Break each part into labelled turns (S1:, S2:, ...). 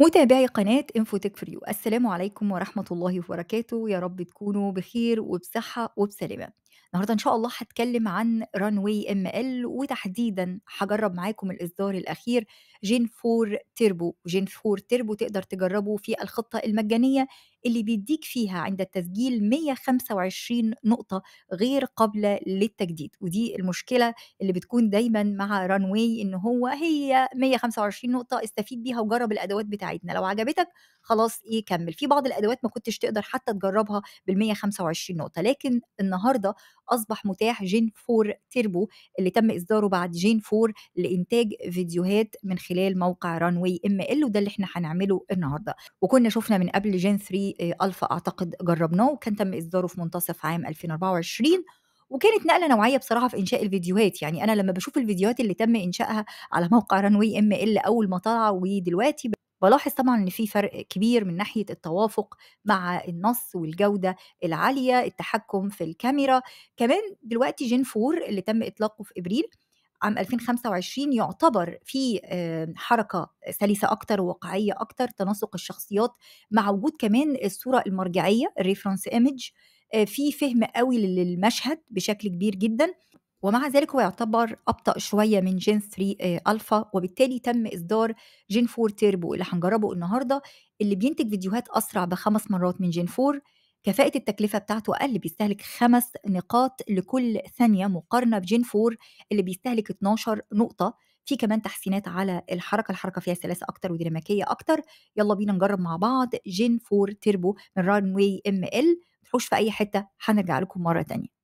S1: متابعي قناة انفوتك فريو السلام عليكم ورحمة الله وبركاته يا رب تكونوا بخير وبصحة وبسلامة النهاردة إن شاء الله هتكلم عن رانوي ام ال وتحديدا هجرب معاكم الإصدار الأخير جين 4 تيربو جين 4 تيربو تقدر تجربه في الخطة المجانية اللي بيديك فيها عند التسجيل 125 نقطة غير قابلة للتجديد ودي المشكلة اللي بتكون دايما مع رانوي ان هو هي 125 نقطة استفيد بيها وجرب الأدوات بتاعتنا لو عجبتك خلاص ايه كمل في بعض الأدوات ما كنتش تقدر حتى تجربها بال 125 نقطة لكن النهاردة أصبح متاح جين 4 تيربو اللي تم إصداره بعد جين 4 لإنتاج فيديوهات من خلال موقع رانوي ام ال وده اللي احنا هنعمله النهارده وكنا شفنا من قبل جين 3 آه، الفا اعتقد جربناه وكان تم اصداره في منتصف عام 2024 وكانت نقله نوعيه بصراحه في انشاء الفيديوهات يعني انا لما بشوف الفيديوهات اللي تم انشائها على موقع رانوي ام ال اول ما طلع ودلوقتي بلاحظ طبعا ان في فرق كبير من ناحيه التوافق مع النص والجوده العاليه التحكم في الكاميرا كمان دلوقتي جين فور اللي تم اطلاقه في ابريل عام 2025 يعتبر في حركة سلسة أكتر وواقعية أكتر تناسق الشخصيات مع وجود كمان الصورة المرجعية الريفرنس إيمج آه، في فهم قوي للمشهد بشكل كبير جدا ومع ذلك هو يعتبر أبطأ شوية من جين 3 ألفا وبالتالي تم إصدار جين 4 تيربو اللي هنجربه النهاردة اللي بينتج فيديوهات أسرع بخمس مرات من جين 4 كفاءة التكلفة بتاعته أقل بيستهلك خمس نقاط لكل ثانية مقارنة بجين 4 اللي بيستهلك 12 نقطة في كمان تحسينات على الحركة الحركة فيها سلاسة أكتر وديناميكية أكتر يلا بينا نجرب مع بعض جين 4 تيربو من ران ام ال متروحوش في أي حتة هنرجع لكم مرة تانية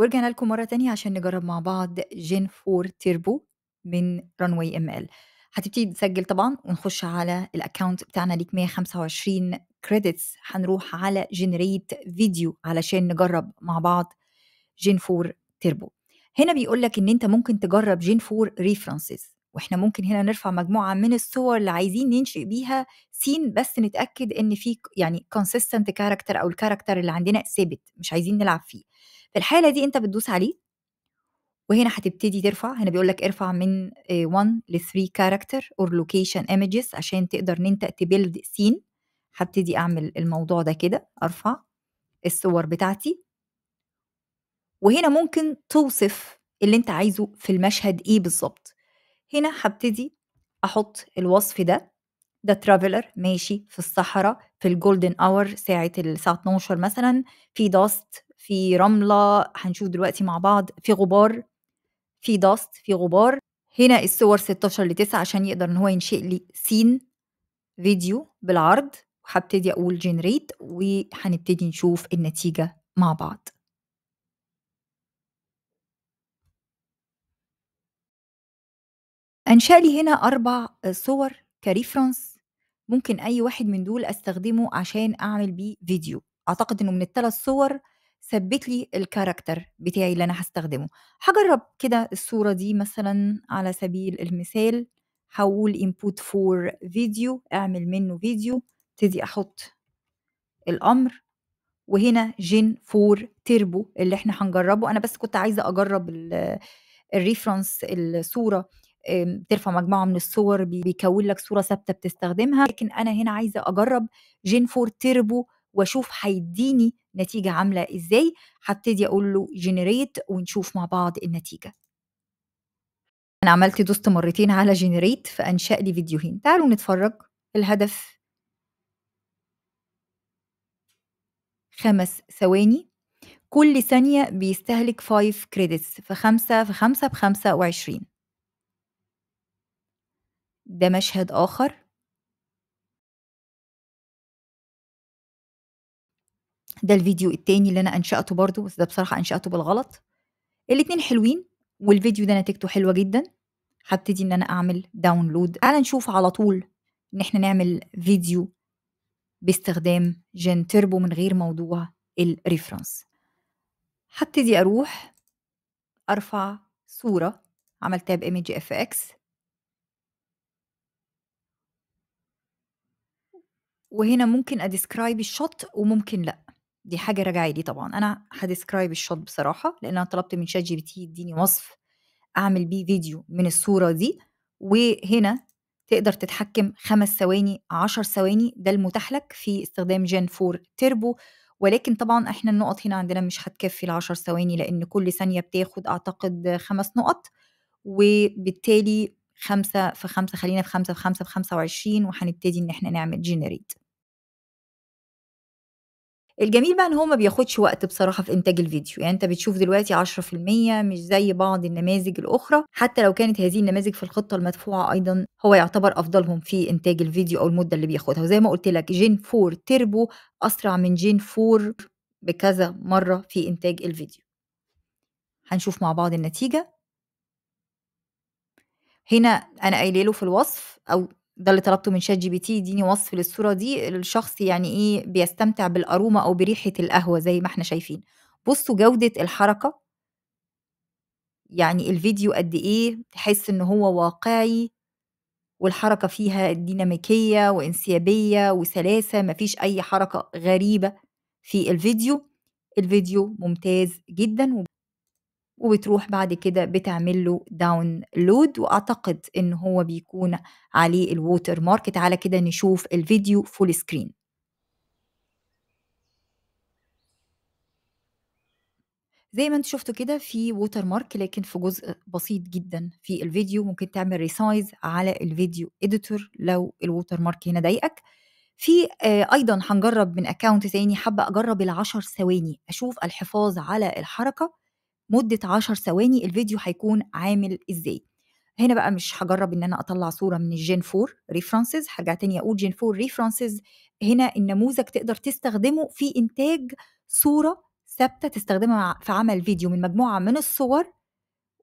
S1: ورجعنا لكم مرة تانية عشان نجرب مع بعض جين 4 تيربو من رانوي ام ال هتبتدي تسجل طبعا ونخش على الاكونت بتاعنا ليك 125 كريدتس هنروح على جنريت فيديو علشان نجرب مع بعض جين 4 تيربو هنا بيقول لك ان انت ممكن تجرب جين 4 ريفرنسز واحنا ممكن هنا نرفع مجموعه من الصور اللي عايزين ننشئ بيها سين بس نتاكد ان في يعني كونسيستنت كاركتر او الكاركتر اللي عندنا ثابت مش عايزين نلعب فيه في الحاله دي انت بتدوس عليه وهنا هتبتدي ترفع هنا بيقول لك ارفع من 1 آه، ل 3 كاركتر اور لوكيشن ايمجز عشان تقدر ان انت تبيلد سين هبتدي اعمل الموضوع ده كده ارفع الصور بتاعتي وهنا ممكن توصف اللي انت عايزه في المشهد ايه بالظبط هنا هبتدي احط الوصف ده ده ترافلر ماشي في الصحراء في الجولدن اور ساعة الساعة 12 مثلا في داست في رمله هنشوف دلوقتي مع بعض في غبار في داست في غبار هنا الصور 16 ل 9 عشان يقدر ان هو ينشئ لي سين فيديو بالعرض وهبتدي اقول جنريت وهنبتدي نشوف النتيجه مع بعض أنشأ لي هنا أربع صور كريفرنس ممكن أي واحد من دول أستخدمه عشان أعمل بيه فيديو أعتقد إنه من الثلاث صور ثبت لي الكاركتر بتاعي اللي انا هستخدمه هجرب كده الصوره دي مثلا على سبيل المثال هقول input for فيديو اعمل منه فيديو ابتدي احط الامر وهنا جين فور تيربو اللي احنا هنجربه انا بس كنت عايزه اجرب الريفرنس الصوره بترفع مجموعه من الصور بيكون لك صوره ثابته بتستخدمها لكن انا هنا عايزه اجرب جين فور تيربو واشوف هيديني نتيجه عامله ازاي هبتدي اقول له جنريت ونشوف مع بعض النتيجه انا عملت دوست مرتين على جنريت فانشا لي فيديوهين تعالوا نتفرج الهدف خمس ثواني كل ثانية بيستهلك 5 كريدتس في 5 في خمسة بخمسة وعشرين ده مشهد آخر ده الفيديو التاني اللي أنا أنشأته برضه بس ده بصراحة أنشأته بالغلط الاتنين حلوين والفيديو ده نتيجته حلوة جدًا هبتدي إن أنا أعمل داونلود تعالى نشوف على طول إن إحنا نعمل فيديو باستخدام جين تيربو من غير موضوع الريفرنس هبتدي أروح أرفع صورة عملتها بايميج اف اكس وهنا ممكن أديسكرايب الشوت وممكن لأ دي حاجة راجعة لي طبعًا، أنا هديسكرايب الشوت بصراحة، لإن أنا طلبت من شات جي بي تي يديني وصف أعمل بيه فيديو من الصورة دي، وهنا تقدر تتحكم خمس ثواني، 10 ثواني، ده المتاح لك في استخدام جين 4 تيربو ولكن طبعًا إحنا النقط هنا عندنا مش هتكفي ال10 ثواني، لإن كل ثانية بتاخد أعتقد خمس نقط، وبالتالي 5 في 5 خلينا في 5 في 5 في 25 وهنبتدي إن إحنا نعمل جينيريت الجميل بقى ان هو ما بياخدش وقت بصراحه في انتاج الفيديو يعني انت بتشوف دلوقتي 10% مش زي بعض النماذج الاخرى حتى لو كانت هذه النماذج في الخطه المدفوعه ايضا هو يعتبر افضلهم في انتاج الفيديو او المده اللي بياخدها وزي ما قلت لك جين 4 تربو اسرع من جين 4 بكذا مره في انتاج الفيديو هنشوف مع بعض النتيجه هنا انا قايله له في الوصف او ده اللي طلبته من شات جي بي تي اديني وصف للصورة دي الشخص يعني إيه بيستمتع بالأرومة أو بريحة القهوة زي ما إحنا شايفين بصوا جودة الحركة يعني الفيديو قد إيه تحس إن هو واقعي والحركة فيها ديناميكية وانسيابية وسلاسة مفيش أي حركة غريبة في الفيديو الفيديو ممتاز جدا وبتروح بعد كده بتعمل له داونلود واعتقد ان هو بيكون عليه الووتر مارك تعالى كده نشوف الفيديو فول سكرين زي ما انت شفتوا كده في ووتر مارك لكن في جزء بسيط جدا في الفيديو ممكن تعمل ريسايز على الفيديو اديتور لو الووتر مارك هنا ضايقك في آه، ايضا هنجرب من اكونت تاني حابه اجرب العشر ثواني اشوف الحفاظ على الحركه مده 10 ثواني الفيديو هيكون عامل ازاي هنا بقى مش هجرب ان انا اطلع صوره من الجين 4 ريفرنسز حاجه تانية اقول جين 4 ريفرنسز هنا النموذج تقدر تستخدمه في انتاج صوره ثابته تستخدمها في عمل فيديو من مجموعه من الصور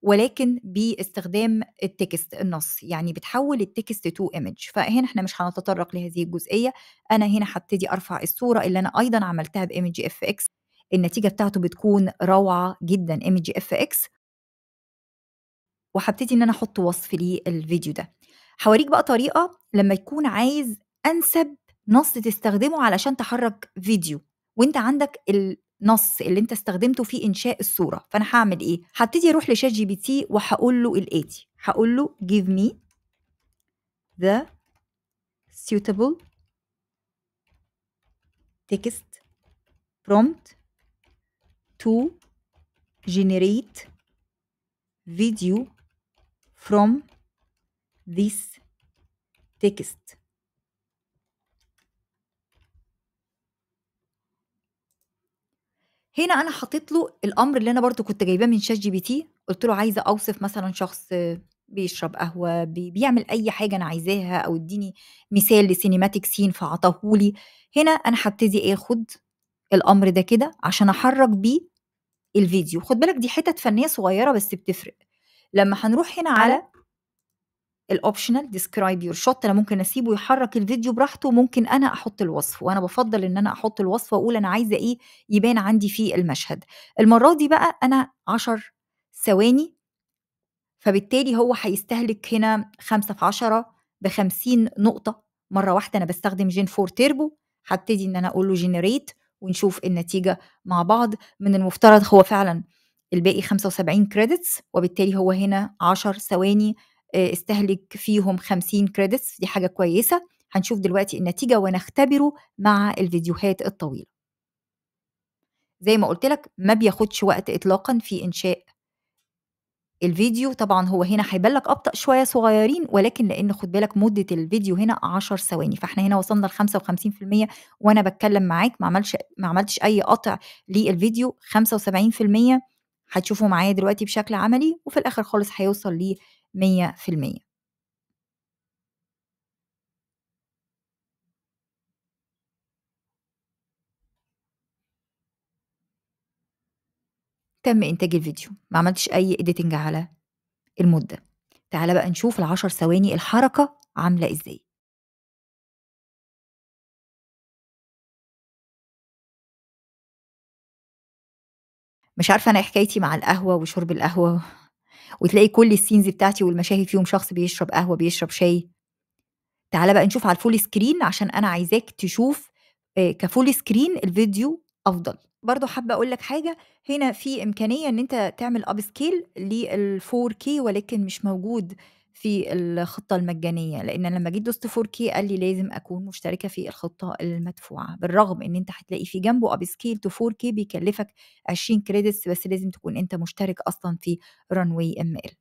S1: ولكن باستخدام التكست النص يعني بتحول التكست تو ايمج فهنا احنا مش هنتطرق لهذه الجزئيه انا هنا هبتدي ارفع الصوره اللي انا ايضا عملتها بايمج اف اكس النتيجه بتاعته بتكون روعه جدا ام جي اف اكس وهبتدي ان انا احط وصف للفيديو ده هوريك بقى طريقه لما يكون عايز انسب نص تستخدمه علشان تحرك فيديو وانت عندك النص اللي انت استخدمته في انشاء الصوره فانا هعمل ايه هبتدي اروح لشات جي بي تي وهقول له الاتي هقول له give me the suitable text prompt to generate video from this text هنا انا حطيت له الامر اللي انا برضو كنت جايباه من شات جي بي تي قلت له عايزه اوصف مثلا شخص بيشرب قهوه بيعمل اي حاجه انا عايزاها او اديني مثال لسينيماتيك سين فعطاهولي هنا انا هبتدي اخد الامر ده كده عشان احرك بيه الفيديو خد بالك دي حتت فنيه صغيره بس بتفرق لما هنروح هنا على الاوبشنال ديسكرايب يور شوت انا ممكن اسيبه يحرك الفيديو براحته وممكن انا احط الوصف وانا بفضل ان انا احط الوصف واقول انا عايزه ايه يبان عندي في المشهد المره دي بقى انا 10 ثواني فبالتالي هو هيستهلك هنا 5 في 10 ب 50 نقطه مره واحده انا بستخدم جين 4 تيربو هبتدي ان انا اقول له جنريت ونشوف النتيجه مع بعض من المفترض هو فعلا الباقي 75 كريدتس وبالتالي هو هنا 10 ثواني آه، استهلك فيهم 50 كريدتس دي حاجه كويسه هنشوف دلوقتي النتيجه ونختبره مع الفيديوهات الطويله زي ما قلت لك ما بياخدش وقت اطلاقا في انشاء الفيديو طبعا هو هنا هيبان لك ابطا شويه صغيرين ولكن لان خد بالك مده الفيديو هنا 10 ثواني فاحنا هنا وصلنا ل 55% وانا بتكلم معاك ما عملش ما عملتش اي قطع للفيديو 75% هتشوفه معايا دلوقتي بشكل عملي وفي الاخر خالص هيوصل ل 100% تم إنتاج الفيديو ما عملتش أي إيديتنج على المدة تعالى بقى نشوف العشر ثواني الحركة عاملة إزاي مش عارفة أنا حكايتي مع القهوة وشرب القهوة وتلاقي كل السينز بتاعتي والمشاهد فيهم شخص بيشرب قهوة بيشرب شاي تعالى بقى نشوف على الفول سكرين عشان أنا عايزاك تشوف آه، كفول سكرين الفيديو أفضل برضو حابة أقول لك حاجة هنا في إمكانية إن أنت تعمل أب سكيل لل 4K ولكن مش موجود في الخطة المجانية لأن لما جيت دوست 4K قال لي لازم أكون مشتركة في الخطة المدفوعة بالرغم إن أنت هتلاقي في جنبه أب سكيل تو 4K بيكلفك 20 كريدتس بس لازم تكون أنت مشترك أصلا في رانوي ام ال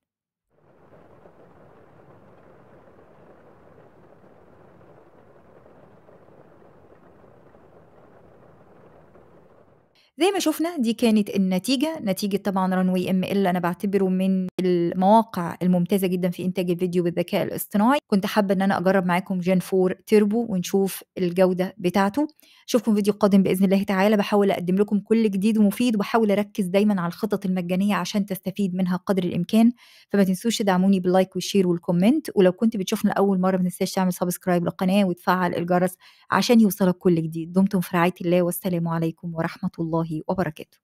S1: زي ما شفنا دي كانت النتيجة نتيجة طبعا رنوي ام ال انا بعتبره من المواقع الممتازه جدا في انتاج الفيديو بالذكاء الاصطناعي كنت حابه ان انا اجرب معاكم جين 4 تيربو ونشوف الجوده بتاعته اشوفكم فيديو قادم باذن الله تعالى بحاول اقدم لكم كل جديد ومفيد وبحاول اركز دايما على الخطط المجانيه عشان تستفيد منها قدر الامكان فما تنسوش تدعموني باللايك والشير والكومنت ولو كنت بتشوفنا لاول مره ما تنساش تعمل سبسكرايب للقناه وتفعل الجرس عشان يوصلك كل جديد دمتم في رعايه الله والسلام عليكم ورحمه الله وبركاته